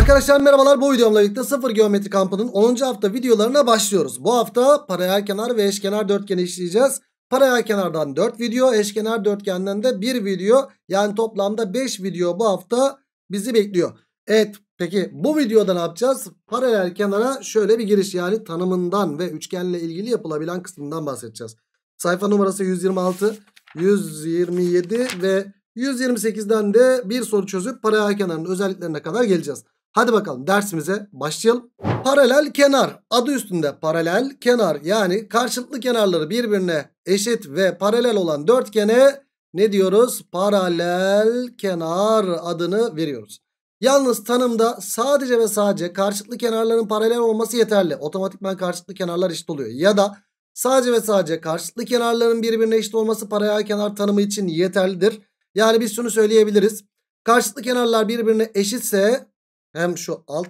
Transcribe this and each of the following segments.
Arkadaşlar merhabalar bu videomla birlikte sıfır geometri kampının 10. hafta videolarına başlıyoruz. Bu hafta paralel kenar ve eşkenar dörtgeni işleyeceğiz. Paralel kenardan 4 video, eşkenar dörtgenden de 1 video. Yani toplamda 5 video bu hafta bizi bekliyor. Evet peki bu videoda ne yapacağız? Paralel kenara şöyle bir giriş yani tanımından ve üçgenle ilgili yapılabilen kısmından bahsedeceğiz. Sayfa numarası 126, 127 ve 128'den de bir soru çözüp paralel kenarın özelliklerine kadar geleceğiz. Hadi bakalım dersimize başlayalım. Paralel kenar adı üstünde paralel kenar yani karşılıklı kenarları birbirine eşit ve paralel olan dörtgene ne diyoruz? Paralel kenar adını veriyoruz. Yalnız tanımda sadece ve sadece karşılıklı kenarların paralel olması yeterli. Otomatikman karşılıklı kenarlar eşit oluyor. Ya da sadece ve sadece karşılıklı kenarların birbirine eşit olması paralel kenar tanımı için yeterlidir. Yani biz şunu söyleyebiliriz. Karşılıklı kenarlar birbirine eşitse hem şu alt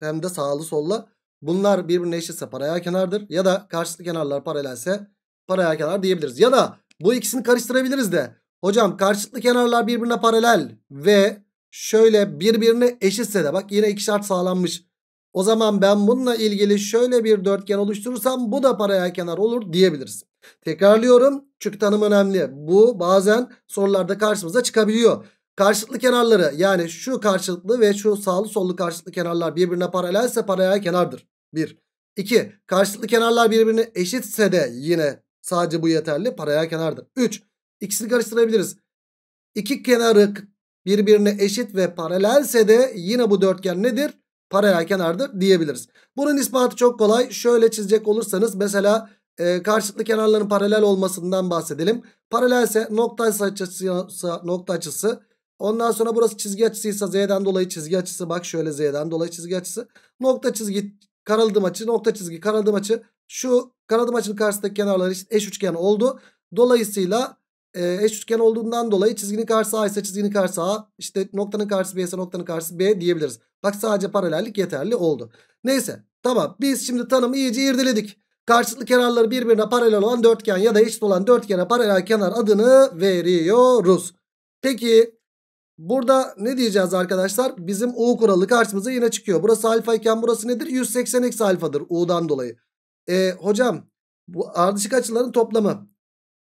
hem de sağlı solla. Bunlar birbirine eşitse paraya kenardır. Ya da karşılıklı kenarlar paralelse paraya kenar diyebiliriz. Ya da bu ikisini karıştırabiliriz de. Hocam karşılıklı kenarlar birbirine paralel ve şöyle birbirine eşitse de bak yine iki şart sağlanmış. O zaman ben bununla ilgili şöyle bir dörtgen oluşturursam bu da paraya kenar olur diyebiliriz. Tekrarlıyorum çünkü tanım önemli. Bu bazen sorularda karşımıza çıkabiliyor. Karşılıklı kenarları yani şu karşılıklı ve şu sağlı sollu karşılıklı kenarlar birbirine paralelse paralel kenardır. 1. 2. Karşılıklı kenarlar birbirine eşitse de yine sadece bu yeterli paralel kenardır. 3. İkisini karıştırabiliriz. İki kenarı birbirine eşit ve paralelse de yine bu dörtgen nedir? Paralel kenardır diyebiliriz. Bunun ispatı çok kolay. Şöyle çizecek olursanız mesela e, karşılıklı kenarların paralel olmasından bahsedelim. Paralelse nokta açısı, nokta açısı Ondan sonra burası çizgi açısıysa z'den dolayı çizgi açısı. Bak şöyle z'den dolayı çizgi açısı. Nokta çizgi karaladığım açı nokta çizgi karaladığım açı. Şu karaladığım açının karşısındaki kenarları eş üçgen oldu. Dolayısıyla e, eş üçgen olduğundan dolayı çizginin karşısı A ise çizginin karşısı A. işte noktanın karşısı B ise noktanın karşısı B diyebiliriz. Bak sadece paralellik yeterli oldu. Neyse tamam biz şimdi tanımı iyice irdeledik. Karşılıklı kenarları birbirine paralel olan dörtgen ya da eşit olan dörtgene paralel kenar adını veriyoruz. Peki Burada ne diyeceğiz arkadaşlar? Bizim U kuralı karşımıza yine çıkıyor. Burası alfa iken burası nedir? 180 eksi alfadır U'dan dolayı. E, hocam bu ardışık açıların toplamı.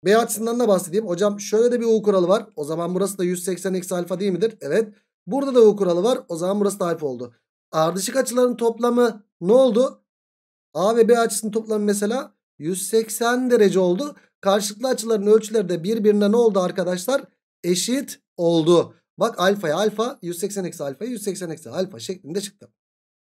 B açısından da bahsedeyim. Hocam şöyle de bir U kuralı var. O zaman burası da 180 eksi alfa değil midir? Evet. Burada da U kuralı var. O zaman burası da alfa oldu. Ardışık açıların toplamı ne oldu? A ve B açısının toplamı mesela 180 derece oldu. Karşılıklı açıların ölçüleri de birbirine ne oldu arkadaşlar? Eşit oldu. Bak alfaya alfa 180 eksi alfaya 180 eksi alfa şeklinde çıktı.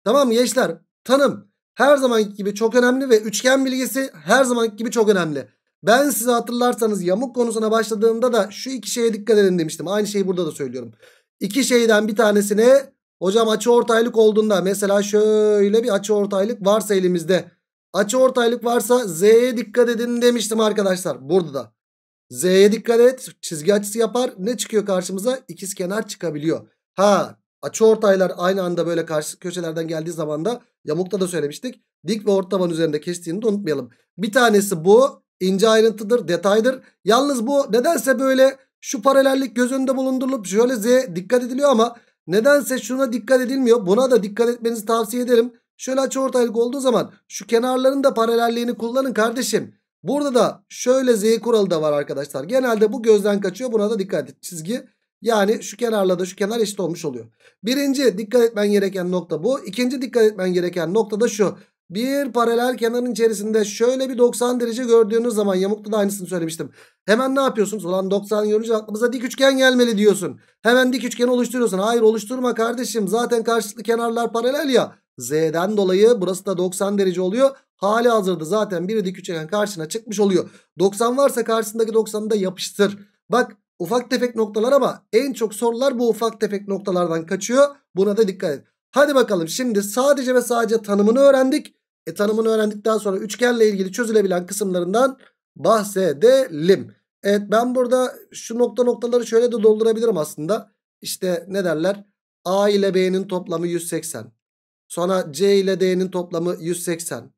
Tamam mı gençler? Tanım her zamanki gibi çok önemli ve üçgen bilgisi her zamanki gibi çok önemli. Ben size hatırlarsanız yamuk konusuna başladığımda da şu iki şeye dikkat edin demiştim. Aynı şeyi burada da söylüyorum. İki şeyden bir tanesine hocam açı ortaylık olduğunda mesela şöyle bir açı ortaylık varsa elimizde. Açı ortaylık varsa Z'ye dikkat edin demiştim arkadaşlar burada da. Z'ye dikkat et. Çizgi açısı yapar. Ne çıkıyor karşımıza? İkiz kenar çıkabiliyor. Ha açı ortaylar aynı anda böyle karşı köşelerden geldiği zaman da yamukta da söylemiştik. Dik ve orta taban üzerinde kestiğini de unutmayalım. Bir tanesi bu. ince ayrıntıdır, detaydır. Yalnız bu nedense böyle şu paralellik göz önünde bulundurulup şöyle Z dikkat ediliyor ama nedense şuna dikkat edilmiyor. Buna da dikkat etmenizi tavsiye ederim. Şöyle açı ortaylık olduğu zaman şu kenarların da paralelliğini kullanın kardeşim. Burada da şöyle z kuralı da var arkadaşlar. Genelde bu gözden kaçıyor. Buna da dikkat et. Çizgi yani şu kenarla da şu kenar eşit olmuş oluyor. Birinci dikkat etmen gereken nokta bu. İkinci dikkat etmen gereken nokta da şu. Bir paralel kenarın içerisinde şöyle bir 90 derece gördüğünüz zaman yamukta da aynısını söylemiştim. Hemen ne yapıyorsunuz? Ulan 90 görünce aklımıza dik üçgen gelmeli diyorsun. Hemen dik üçgen oluşturuyorsun. Hayır oluşturma kardeşim. Zaten karşılıklı kenarlar paralel ya. Z'den dolayı burası da 90 derece oluyor. Hali hazırda zaten bir dik üçgen karşısına çıkmış oluyor. 90 varsa karşısındaki 90'ı da yapıştır. Bak ufak tefek noktalar ama en çok sorular bu ufak tefek noktalardan kaçıyor. Buna da dikkat et. Hadi bakalım şimdi sadece ve sadece tanımını öğrendik. E tanımını öğrendikten sonra üçgenle ilgili çözülebilen kısımlarından bahsedelim. Evet ben burada şu nokta noktaları şöyle de doldurabilirim aslında. İşte ne derler? A ile B'nin toplamı 180. Sonra C ile D'nin toplamı 180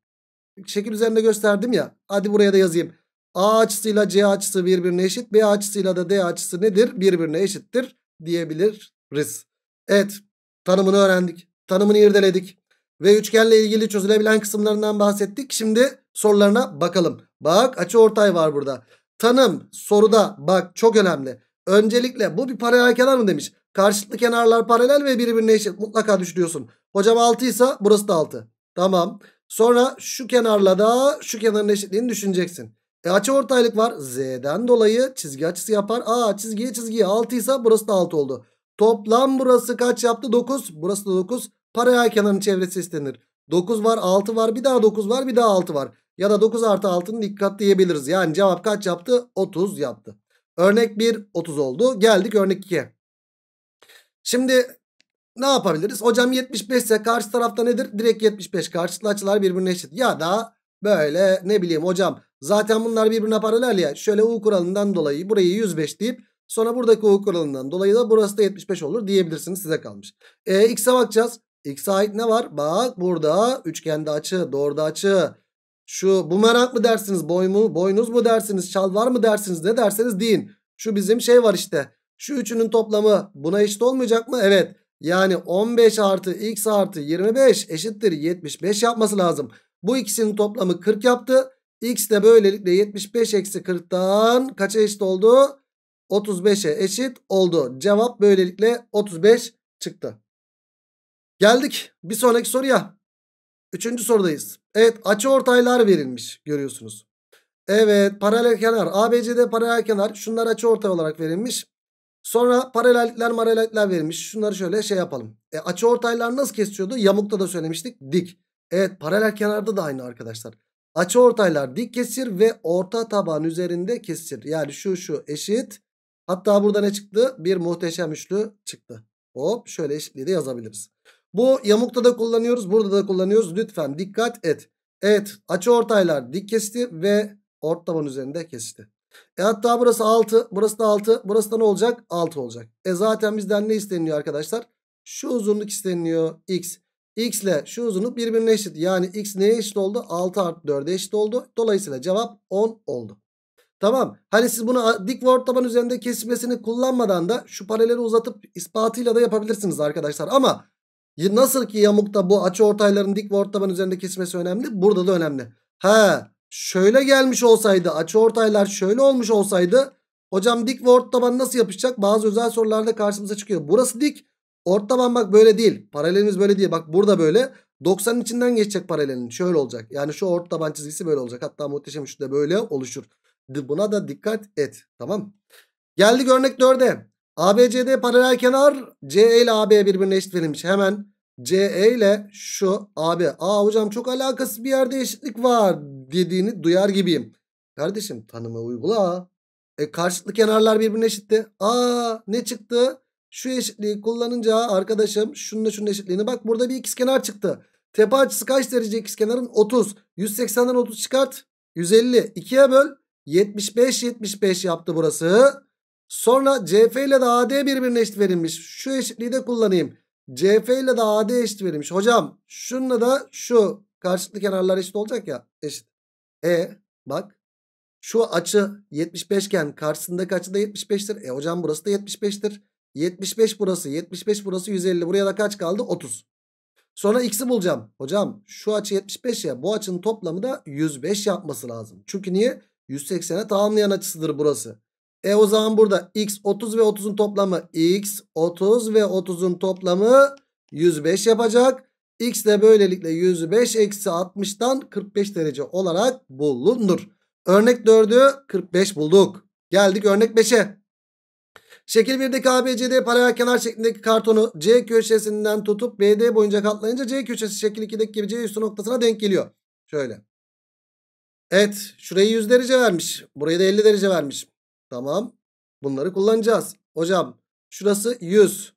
şekil üzerinde gösterdim ya. Hadi buraya da yazayım. A açısıyla C açısı birbirine eşit. B açısıyla da D açısı nedir? Birbirine eşittir diyebiliriz. Evet tanımını öğrendik. Tanımını irdeledik. Ve üçgenle ilgili çözülebilen kısımlarından bahsettik. Şimdi sorularına bakalım. Bak açı ortay var burada. Tanım soruda bak çok önemli. Öncelikle bu bir paralel kenar mı demiş. Karşılıklı kenarlar paralel ve birbirine eşit. Mutlaka düşünüyorsun. Hocam 6 ise burası da 6. Tamam. Sonra şu kenarla da şu kenarın eşitliğini düşüneceksin. E açı ortaylık var. Z'den dolayı çizgi açısı yapar. A çizgiye çizgiye 6 ise burası da 6 oldu. Toplam burası kaç yaptı? 9. Burası da 9. Paralel kenarın çevresi istenir. 9 var 6 var bir daha 9 var bir daha 6 var. Ya da 9 artı 6'nın dikkat diyebiliriz. Yani cevap kaç yaptı? 30 yaptı. Örnek 1 30 oldu. Geldik örnek 2'ye. Şimdi ne yapabiliriz? Hocam 75 ise karşı tarafta nedir? Direkt 75 karşılıklı açılar birbirine eşit. Ya da böyle ne bileyim hocam zaten bunlar birbirine paralel ya. Şöyle U kuralından dolayı burayı 105 deyip sonra buradaki U kuralından dolayı da burası da 75 olur diyebilirsiniz size kalmış. E, X'e bakacağız. X'e ait ne var? Bak burada üçgende açı, doğruda açı. Şu bumerang mı dersiniz? Boy mu? Boynuz mu dersiniz? Şalvar mı dersiniz? Ne derseniz deyin. Şu bizim şey var işte. Şu üçünün toplamı buna eşit olmayacak mı? Evet. Yani 15 artı x artı 25 eşittir 75 yapması lazım. Bu ikisinin toplamı 40 yaptı. X de böylelikle 75 eksi 40'tan kaça eşit oldu? 35'e eşit oldu. Cevap böylelikle 35 çıktı. Geldik bir sonraki soruya. Üçüncü sorudayız. Evet açı ortaylar verilmiş görüyorsunuz. Evet paralel kenar ABCD paralel kenar şunlar açı ortay olarak verilmiş. Sonra paralellikler maralellikler verilmiş. Şunları şöyle şey yapalım. E, açı ortaylar nasıl kesiyordu? Yamukta da söylemiştik. Dik. Evet paralel kenarda da aynı arkadaşlar. Açı ortaylar dik kesir ve orta taban üzerinde kesir. Yani şu şu eşit. Hatta burada ne çıktı? Bir muhteşem üçlü çıktı. Hop şöyle eşitliği de yazabiliriz. Bu yamukta da kullanıyoruz. Burada da kullanıyoruz. Lütfen dikkat et. Evet açı ortaylar dik kesti ve orta taban üzerinde kesti. E hatta burası 6. Burası da 6. Burası da ne olacak? 6 olacak. E zaten bizden ne isteniyor arkadaşlar? Şu uzunluk isteniyor X. X ile şu uzunluk birbirine eşit. Yani X neye eşit oldu? 6 artı 4'e eşit oldu. Dolayısıyla cevap 10 oldu. Tamam. Hani siz bunu dik word taban üzerinde kesmesini kullanmadan da şu paraleli uzatıp ispatıyla da yapabilirsiniz arkadaşlar. Ama nasıl ki yamukta bu açı ortayların dik word taban üzerinde kesmesi önemli. Burada da önemli. Ha şöyle gelmiş olsaydı açı ortaylar şöyle olmuş olsaydı hocam dik ve ort taban nasıl yapışacak? Bazı özel sorularda karşımıza çıkıyor. Burası dik. Ort taban bak böyle değil. Paralelimiz böyle değil. Bak burada böyle. 90'ın içinden geçecek paralelin. Şöyle olacak. Yani şu ort taban çizgisi böyle olacak. Hatta muhteşem üçlü böyle oluşur. Buna da dikkat et. Tamam. Geldik örnek 4'e. ABCD paralel kenar CE ile AB birbirine eşit verilmiş. Hemen CE ile şu abi aa hocam çok alakası bir yerde eşitlik var dediğini duyar gibiyim. Kardeşim tanımı uygula. E karşılıklı kenarlar birbirine eşitti. Aa ne çıktı? Şu eşitliği kullanınca arkadaşım şunun da şunun eşitliğini bak burada bir ikizkenar çıktı. Tepe açısı kaç derece ikizkenarın? 30. 180'den 30 çıkart. 150. 2'ye böl. 75 75 yaptı burası. Sonra CF ile de AD birbirine eşit verilmiş. Şu eşitliği de kullanayım. CF ile de AD eşit verilmiş. Hocam şununla da şu karşılıklı kenarlar eşit olacak ya. Eşit. E bak şu açı 75 iken karşısındaki açı da 75'tir. E hocam burası da 75'tir. 75 burası 75 burası 150 buraya da kaç kaldı 30. Sonra x'i bulacağım. Hocam şu açı 75 ya bu açının toplamı da 105 yapması lazım. Çünkü niye? 180'e tamamlayan açısıdır burası. E o zaman burada x 30 ve 30'un toplamı x 30 ve 30'un toplamı 105 yapacak. X de böylelikle 105 eksi 60'dan 45 derece olarak bulunur. Örnek 4'ü 45 bulduk. Geldik örnek 5'e. Şekil 1'deki ABCD paralel kenar şeklindeki kartonu C köşesinden tutup BD boyunca katlayınca C köşesi şekil 2'deki gibi C üstü noktasına denk geliyor. Şöyle. Evet şurayı 100 derece vermiş. Burayı da 50 derece vermiş. Tamam. Bunları kullanacağız. Hocam şurası 100.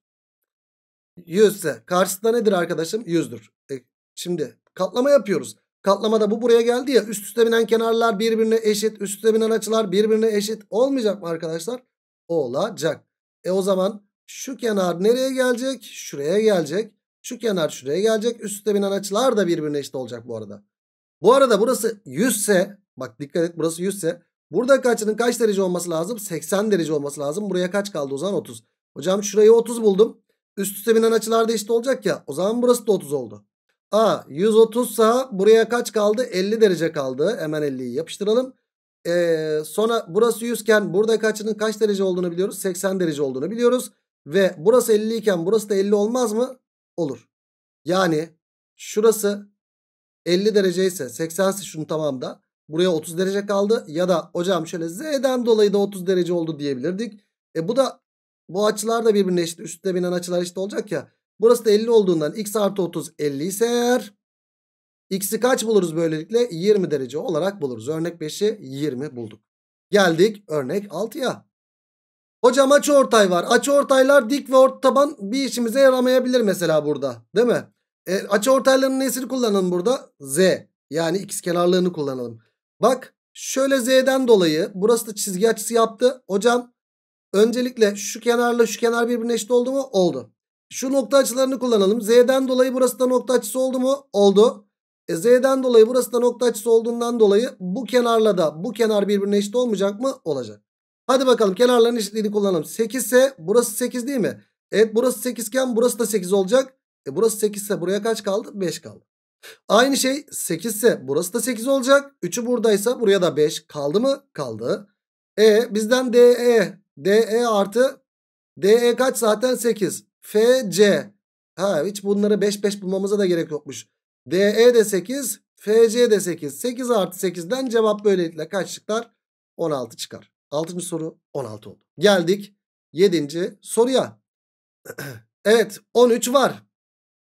100 ise karşısında nedir arkadaşım? 100'dür. E, şimdi katlama yapıyoruz. Katlamada bu buraya geldi ya üst üste binen kenarlar birbirine eşit. Üst üste binen açılar birbirine eşit. Olmayacak mı arkadaşlar? Olacak. E o zaman şu kenar nereye gelecek? Şuraya gelecek. Şu kenar şuraya gelecek. Üst üste binen açılar da birbirine eşit olacak bu arada. Bu arada burası 100 ise bak dikkat et burası 100 ise Buradaki açının kaç derece olması lazım? 80 derece olması lazım. Buraya kaç kaldı o zaman? 30. Hocam şurayı 30 buldum. Üst üste binen açılar da eşit olacak ya. O zaman burası da 30 oldu. A 130 sa buraya kaç kaldı? 50 derece kaldı. Hemen 50'yi yapıştıralım. Ee, sonra burası 100 iken buradaki açının kaç derece olduğunu biliyoruz? 80 derece olduğunu biliyoruz. Ve burası 50 iken burası da 50 olmaz mı? Olur. Yani şurası 50 derece ise 80 ise şunun tamamı da Buraya 30 derece kaldı. Ya da hocam şöyle z'den dolayı da 30 derece oldu diyebilirdik. E bu da bu açılar da birbirine eşit. Üstte binen açılar eşit olacak ya. Burası da 50 olduğundan x artı 30 50 ise eğer x'i kaç buluruz böylelikle? 20 derece olarak buluruz. Örnek 5'i 20 bulduk. Geldik örnek 6'ya. Hocam açı ortay var. Açı ortaylar dik ve orta taban bir işimize yaramayabilir mesela burada. Değil mi? E, açı ortayların nesini kullanalım burada? Z. Yani x kenarlığını kullanalım. Bak şöyle z'den dolayı burası da çizgi açısı yaptı. Hocam öncelikle şu kenarla şu kenar birbirine eşit oldu mu? Oldu. Şu nokta açılarını kullanalım. Z'den dolayı burası da nokta açısı oldu mu? Oldu. E, Z'den dolayı burası da nokta açısı olduğundan dolayı bu kenarla da bu kenar birbirine eşit olmayacak mı? Olacak. Hadi bakalım kenarların eşitliğini kullanalım. 8 ise burası 8 değil mi? Evet burası 8 iken burası da 8 olacak. E burası 8 ise buraya kaç kaldı? 5 kaldı. Aynı şey 8 ise burası da 8 olacak. 3'ü buradaysa buraya da 5. Kaldı mı? Kaldı. E bizden DE. DE artı DE kaç zaten 8. FC. Ha hiç bunları 5 5 bulmamıza da gerek yokmuş. E DE de 8. FC de 8. 8 artı 8'den cevap böylelikle kaç çıkar? 16 çıkar. 6. soru 16 oldu. Geldik 7. soruya. evet 13 var.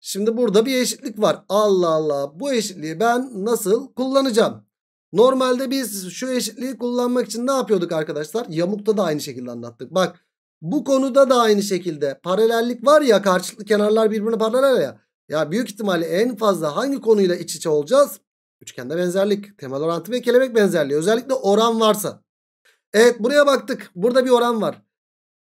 Şimdi burada bir eşitlik var. Allah Allah bu eşitliği ben nasıl kullanacağım? Normalde biz şu eşitliği kullanmak için ne yapıyorduk arkadaşlar? Yamukta da aynı şekilde anlattık. Bak bu konuda da aynı şekilde paralellik var ya karşılıklı kenarlar birbirine paralel ya. Ya büyük ihtimalle en fazla hangi konuyla iç içe olacağız? Üçgende benzerlik, temel orantı ve kelebek benzerliği. Özellikle oran varsa. Evet buraya baktık. Burada bir oran var.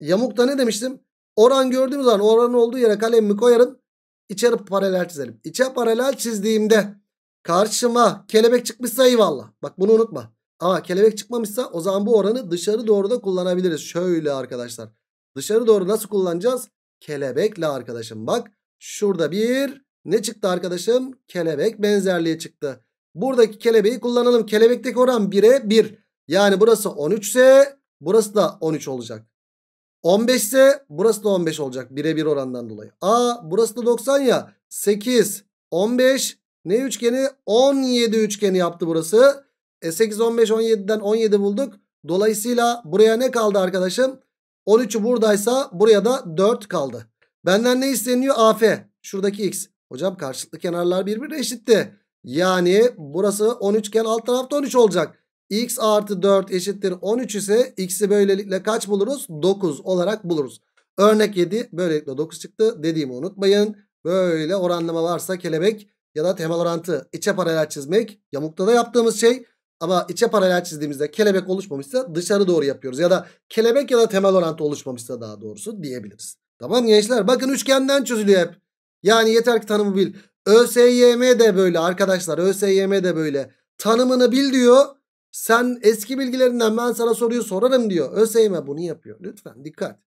Yamukta ne demiştim? Oran gördüğümüz zaman oranın olduğu yere kalemimi koyarım içeri paralel çizelim. İçe paralel çizdiğimde karşıma kelebek çıkmışsa eyvallah. Bak bunu unutma. Ama kelebek çıkmamışsa o zaman bu oranı dışarı doğru da kullanabiliriz. Şöyle arkadaşlar. Dışarı doğru nasıl kullanacağız? Kelebekle arkadaşım bak. Şurada bir ne çıktı arkadaşım? Kelebek benzerliği çıktı. Buradaki kelebeği kullanalım. Kelebekteki oran 1'e 1. Yani burası 13 ise burası da 13 olacak. 15 ise burası da 15 olacak birebir orandan dolayı. A burası da 90 ya 8 15 ne üçgeni 17 üçgeni yaptı burası. E 8 15 17'den 17 bulduk. Dolayısıyla buraya ne kaldı arkadaşım? 13'ü buradaysa buraya da 4 kaldı. Benden ne isteniyor? AF. Şuradaki x. Hocam karşılıklı kenarlar birbirine eşitti. Yani burası 13 iken alt tarafta 13 olacak x artı 4 eşittir 13 ise x'i böylelikle kaç buluruz? 9 olarak buluruz. Örnek 7 böylelikle 9 çıktı dediğimi unutmayın. Böyle oranlama varsa kelebek ya da temel orantı içe paralel çizmek yamukta da yaptığımız şey. Ama içe paralel çizdiğimizde kelebek oluşmamışsa dışarı doğru yapıyoruz. Ya da kelebek ya da temel orantı oluşmamışsa daha doğrusu diyebiliriz. Tamam gençler bakın üçgenden çözülüyor hep. Yani yeter ki tanımı bil. ÖSYM de böyle arkadaşlar ÖSYM de böyle. Tanımını bil diyor. Sen eski bilgilerinden ben sana soruyu sorarım diyor. ÖSYM bunu yapıyor. Lütfen dikkat.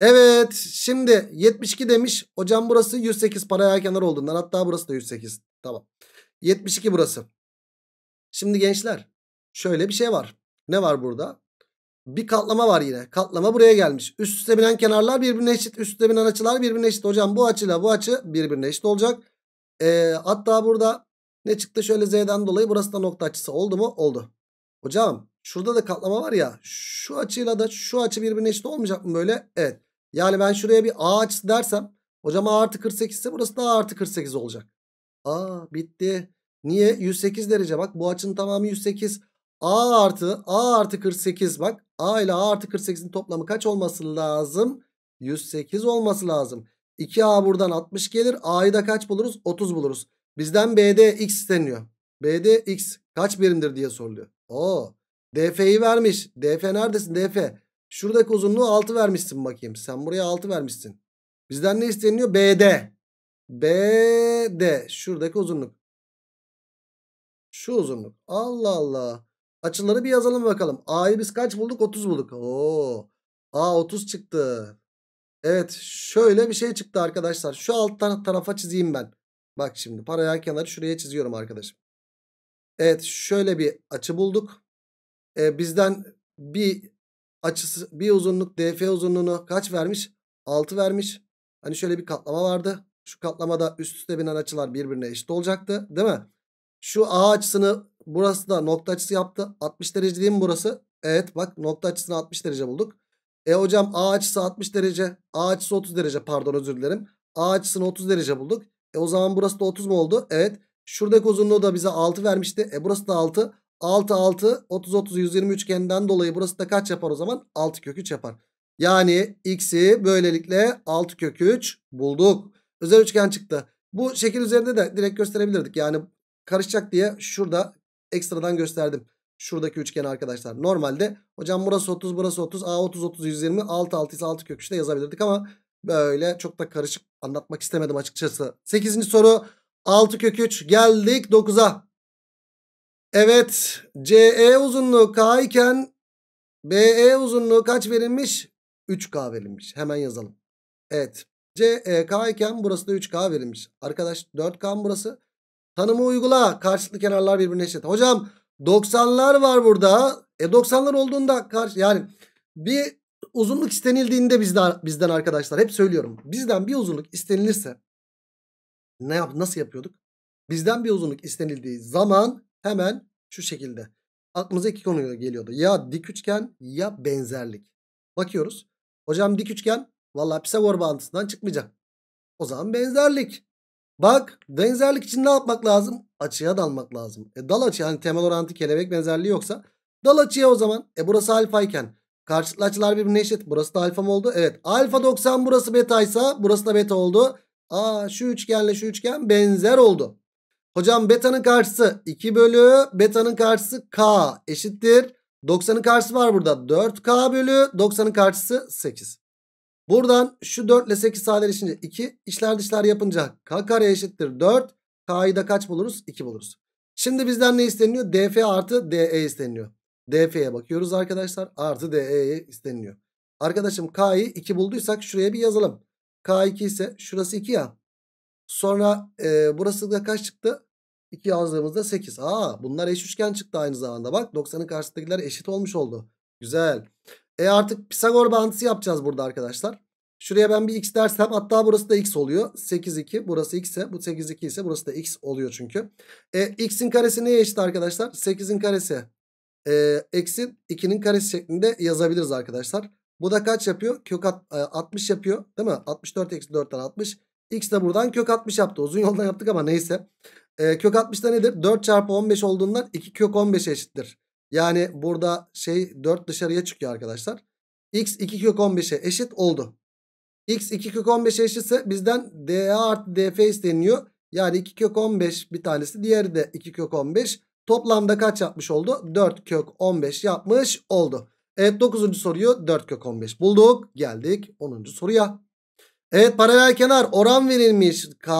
Evet şimdi 72 demiş. Hocam burası 108 paraya kenar olduğundan hatta burası da 108. Tamam. 72 burası. Şimdi gençler şöyle bir şey var. Ne var burada? Bir katlama var yine. Katlama buraya gelmiş. Üst üste binen kenarlar birbirine eşit. Üst üste binen açılar birbirine eşit. Hocam bu açıyla bu açı birbirine eşit olacak. Ee, hatta burada ne çıktı? Şöyle Z'den dolayı burası da nokta açısı oldu mu? Oldu. Hocam şurada da katlama var ya. Şu açıyla da şu açı birbirine eşit olmayacak mı böyle? Evet. Yani ben şuraya bir A açısı dersem. Hocam A artı 48 ise burası da A artı 48 olacak. Aa bitti. Niye? 108 derece bak. Bu açının tamamı 108. A artı A artı 48 bak. A ile A artı 48'in toplamı kaç olması lazım? 108 olması lazım. 2A buradan 60 gelir. A'yı da kaç buluruz? 30 buluruz. Bizden BDX X isteniyor. B'de kaç birimdir diye soruluyor. Oo. DF'yi vermiş. DF neredesin DF? Şuradaki uzunluğu 6 vermişsin bakayım. Sen buraya 6 vermişsin. Bizden ne isteniyor? BD. BD. Şuradaki uzunluk. Şu uzunluk. Allah Allah. Açıları bir yazalım bakalım. A'yı biz kaç bulduk? 30 bulduk. Oo. A 30 çıktı. Evet şöyle bir şey çıktı arkadaşlar. Şu alt tarafa çizeyim ben. Bak şimdi paralel kenarı şuraya çiziyorum arkadaşım. Evet şöyle bir açı bulduk. Ee, bizden bir açısı bir uzunluk DF uzunluğunu kaç vermiş? 6 vermiş. Hani şöyle bir katlama vardı. Şu katlamada üst üste binen açılar birbirine eşit olacaktı değil mi? Şu A açısını burası da nokta açısı yaptı. 60 derece değil mi burası? Evet bak nokta açısını 60 derece bulduk. E hocam A açısı 60 derece. A açısı 30 derece pardon özür dilerim. A açısını 30 derece bulduk. E o zaman burası da 30 mu oldu? Evet. Şuradaki uzunluğu da bize 6 vermişti. E burası da 6. 6 6 30 30 120 üçgeninden dolayı burası da kaç yapar o zaman? 6 kök 3 yapar. Yani x'i böylelikle 6 kök 3 bulduk. Özel üçgen çıktı. Bu şekil üzerinde de direkt gösterebilirdik. Yani karışacak diye şurada ekstradan gösterdim. Şuradaki üçgen arkadaşlar. Normalde hocam burası 30 burası 30 a 30 30 120 6 6 ise 6 kök 3 de yazabilirdik ama böyle çok da karışık anlatmak istemedim açıkçası. 8. soru 6 kök 3 geldik 9'a. Evet CE uzunluğu K iken BE uzunluğu kaç verilmiş? 3K verilmiş. Hemen yazalım. Evet CEK iken burası da 3K verilmiş. Arkadaş 4K mı burası? Tanımı uygula. Karşılıklı kenarlar birbirine eşit. Hocam 90'lar var burada. E 90'lar olduğunda karşı yani bir uzunluk istenildiğinde bizden, bizden arkadaşlar hep söylüyorum. Bizden bir uzunluk istenilirse ne yap nasıl yapıyorduk? Bizden bir uzunluk istenildiği zaman hemen şu şekilde. Aklımıza iki konu geliyordu. Ya dik üçgen ya benzerlik. Bakıyoruz. Hocam dik üçgen valla Pisagor bağıntısından çıkmayacak. O zaman benzerlik. Bak benzerlik için ne yapmak lazım? Açıya dalmak lazım. E dal açı yani temel orantı kelebek benzerliği yoksa dal açıya o zaman. E burası alfa iken karşılıklı açılar birbirine eşit. Burası da alfa mı oldu? Evet alfa 90 burası beta ise burası da beta oldu. Aa şu üçgenle şu üçgen benzer oldu. Hocam beta'nın karşısı 2 bölü beta'nın karşısı k eşittir. 90'ın karşısı var burada 4k bölü 90'ın karşısı 8. Buradan şu 4 ile 8 sadeleşince 2 işler dışlar yapınca k kare eşittir 4. K'yı da kaç buluruz? 2 buluruz. Şimdi bizden ne isteniyor? df artı de isteniyor. df'ye bakıyoruz arkadaşlar. Artı de isteniyor. Arkadaşım k'yı 2 bulduysak şuraya bir yazalım. K2 ise şurası 2 ya. Sonra e, burası da kaç çıktı? 2 yazdığımızda 8. Aa bunlar eş üçgen çıktı aynı zamanda. Bak 90'ın karşısındakiler eşit olmuş oldu. Güzel. E artık Pisagor bağıntısı yapacağız burada arkadaşlar. Şuraya ben bir x dersem hatta burası da x oluyor. 8 2 burası x ise bu 8 2 ise burası da x oluyor çünkü. E, x'in karesi neye eşit arkadaşlar? 8'in karesi. E, eksi 2'nin karesi şeklinde yazabiliriz arkadaşlar. Bu da kaç yapıyor? Kök at, 60 e, yapıyor değil mi? 64 eksi 4'ten 60. X de buradan kök 60 yaptı. Uzun yoldan yaptık ama neyse. E, kök 60 nedir? 4 çarpı 15 olduğundan 2 kök 15 eşittir. Yani burada şey 4 dışarıya çıkıyor arkadaşlar. X 2 kök 15'e eşit oldu. X 2 kök 15'e eşitse bizden DA artı DF isteniyor. Yani 2 kök 15 bir tanesi. Diğeri de 2 kök 15. Toplamda kaç yapmış oldu? 4 kök 15 yapmış oldu. Evet 9. soruyu 4 kök 15 bulduk. Geldik 10. soruya. Evet paralel kenar oran verilmiş. K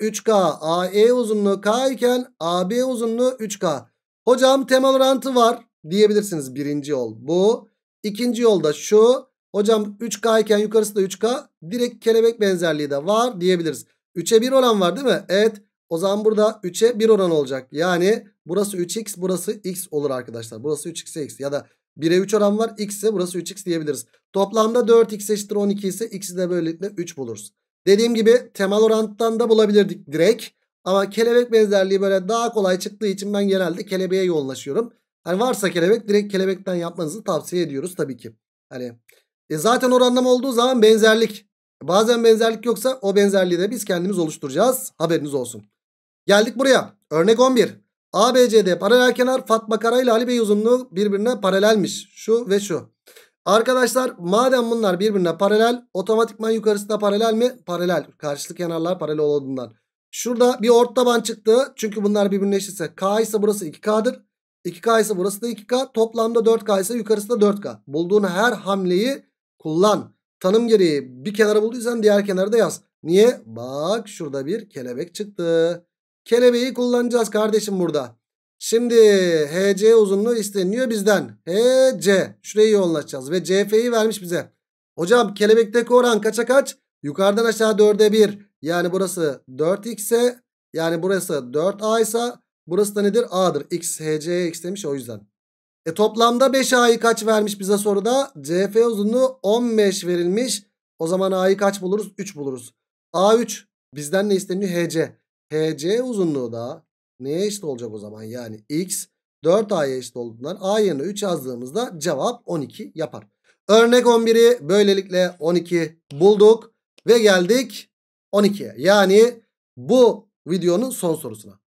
3K. AE uzunluğu K iken AB uzunluğu 3K. Hocam temel orantı var diyebilirsiniz birinci yol bu. İkinci yolda şu. Hocam 3K iken yukarısı da 3K. Direkt kelebek benzerliği de var diyebiliriz. 3'e 1 oran var değil mi? Evet. O zaman burada 3'e 1 oran olacak. Yani burası 3x burası x olur arkadaşlar. Burası 3x'e x ya da 1'e 3 oran var. X ise burası 3x diyebiliriz. Toplamda 4x eşittir 12 ise x'i de böylelikle 3 buluruz. Dediğim gibi temel orantıdan da bulabilirdik direkt. Ama kelebek benzerliği böyle daha kolay çıktığı için ben genelde kelebeğe yoğunlaşıyorum. Hani varsa kelebek direkt kelebekten yapmanızı tavsiye ediyoruz tabii ki. Hani e zaten oranlama olduğu zaman benzerlik. Bazen benzerlik yoksa o benzerliği de biz kendimiz oluşturacağız. Haberiniz olsun. Geldik buraya. Örnek 11. ABCD paralel kenar Fatma Kara ile Ali Bey uzunluğu birbirine paralelmiş. Şu ve şu. Arkadaşlar madem bunlar birbirine paralel otomatikman yukarısı da paralel mi? Paralel. Karşılık kenarlar paralel olduğundan. Şurada bir ort taban çıktı. Çünkü bunlar birbirine eşitse. K ise burası 2K'dır. 2K ise burası da 2K. Toplamda 4K ise yukarısı da 4K. Bulduğun her hamleyi kullan. Tanım gereği bir kenara bulduysan diğer kenarı da yaz. Niye? Bak şurada bir kelebek çıktı. Kelebeği kullanacağız kardeşim burada. Şimdi HC uzunluğu isteniyor bizden. HC. Şurayı yoğunlaşacağız. Ve CF'yi vermiş bize. Hocam kelebekteki oran kaça kaç? Yukarıdan aşağı 4'e 1. Yani burası 4x'e. Yani burası 4a ise burası da nedir? A'dır. X, HC x demiş o yüzden. E toplamda 5a'yı kaç vermiş bize soruda? CF uzunluğu 15 verilmiş. O zaman a'yı kaç buluruz? 3 buluruz. A3 bizden ne isteniyor? HC. HC uzunluğu da neye eşit olacak o zaman? Yani x 4a'ya eşit olduğundan a yerine 3 yazdığımızda cevap 12 yapar. Örnek 11'i böylelikle 12 bulduk ve geldik 12'ye. Yani bu videonun son sorusuna.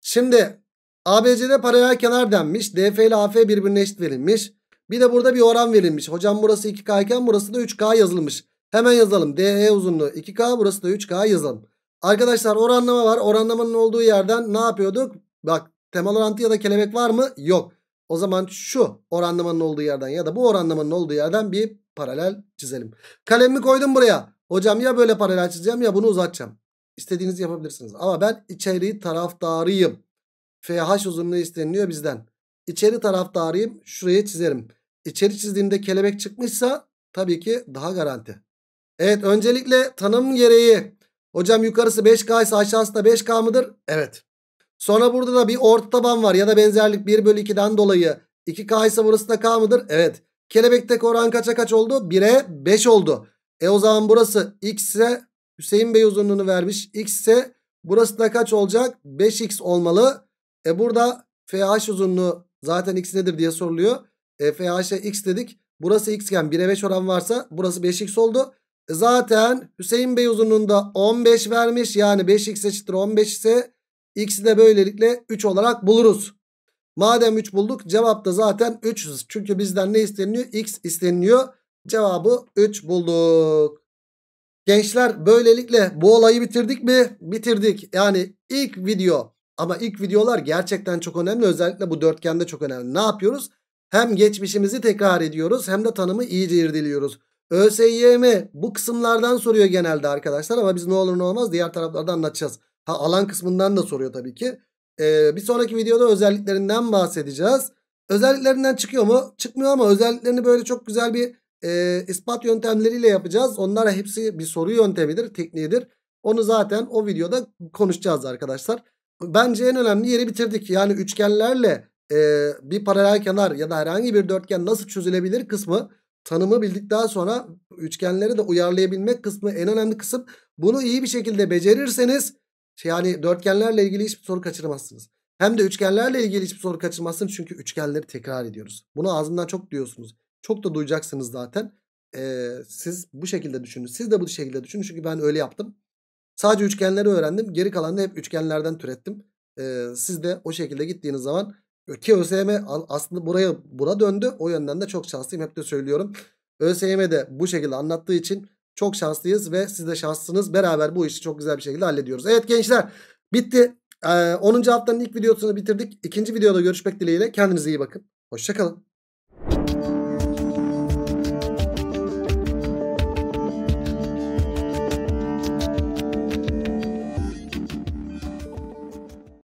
Şimdi ABC'de paralel kenar denmiş. DF ile AF birbirine eşit verilmiş. Bir de burada bir oran verilmiş. Hocam burası 2K iken burası da 3K yazılmış. Hemen yazalım. DE uzunluğu 2K burası da 3K yazalım. Arkadaşlar oranlama var. Oranlamanın olduğu yerden ne yapıyorduk? Bak temel orantı ya da kelebek var mı? Yok. O zaman şu oranlamanın olduğu yerden ya da bu oranlamanın olduğu yerden bir paralel çizelim. Kalemimi koydum buraya. Hocam ya böyle paralel çizeceğim ya bunu uzatacağım. İstediğinizi yapabilirsiniz. Ama ben içeriği taraftarıyım. FH uzunluğu isteniliyor bizden. İçeri taraftarıyım. Şuraya çizerim. İçeri çizdiğimde kelebek çıkmışsa tabii ki daha garanti. Evet öncelikle tanım gereği Hocam yukarısı 5K ise aşağısı da 5K mıdır? Evet. Sonra burada da bir orta taban var ya da benzerlik 1 bölü 2'den dolayı 2K ise burası da K mıdır? Evet. Kelebekteki oran kaça kaç oldu? 1'e 5 oldu. E o zaman burası X ise Hüseyin Bey uzunluğunu vermiş. X ise burası da kaç olacak? 5X olmalı. E burada FH uzunluğu zaten X nedir diye soruluyor. E, FH'e X dedik. Burası X iken 1'e 5 oran varsa burası 5X oldu. E, zaten Hüseyin Bey uzunluğunda 15 vermiş. Yani 5x eşittir 15 ise x'i de böylelikle 3 olarak buluruz. Madem 3 bulduk cevap da zaten 3'üz. Çünkü bizden ne isteniyor X isteniyor Cevabı 3 bulduk. Gençler böylelikle bu olayı bitirdik mi? Bitirdik. Yani ilk video ama ilk videolar gerçekten çok önemli. Özellikle bu dörtgende çok önemli. Ne yapıyoruz? Hem geçmişimizi tekrar ediyoruz hem de tanımı iyice irdeliyoruz. ÖSYM bu kısımlardan soruyor genelde arkadaşlar ama biz ne olur ne olmaz diğer taraflarda anlatacağız. Ha alan kısmından da soruyor tabii ki. Ee, bir sonraki videoda özelliklerinden bahsedeceğiz. Özelliklerinden çıkıyor mu? Çıkmıyor ama özelliklerini böyle çok güzel bir e, ispat yöntemleriyle yapacağız. Onlar hepsi bir soru yöntemidir, tekniğidir. Onu zaten o videoda konuşacağız arkadaşlar. Bence en önemli yeri bitirdik. Yani üçgenlerle e, bir paralel kenar ya da herhangi bir dörtgen nasıl çözülebilir kısmı tanımı bildikten sonra üçgenleri de uyarlayabilmek kısmı en önemli kısım. Bunu iyi bir şekilde becerirseniz şey, yani dörtgenlerle ilgili hiçbir soru kaçırmazsınız. Hem de üçgenlerle ilgili hiçbir soru kaçırmazsınız. Çünkü üçgenleri tekrar ediyoruz. Bunu ağzımdan çok duyuyorsunuz. Çok da duyacaksınız zaten. Ee, siz bu şekilde düşünün. Siz de bu şekilde düşünün. Çünkü ben öyle yaptım. Sadece üçgenleri öğrendim. Geri kalanını hep üçgenlerden türettim. Ee, siz de o şekilde gittiğiniz zaman ki ÖSYM aslında buraya buna döndü. O yönden de çok şanslıyım hep de söylüyorum. ÖSYM de bu şekilde anlattığı için çok şanslıyız ve siz de şanslısınız. Beraber bu işi çok güzel bir şekilde hallediyoruz. Evet gençler bitti. Ee, 10. haftanın ilk videosunu bitirdik. İkinci videoda görüşmek dileğiyle. Kendinize iyi bakın. Hoşçakalın.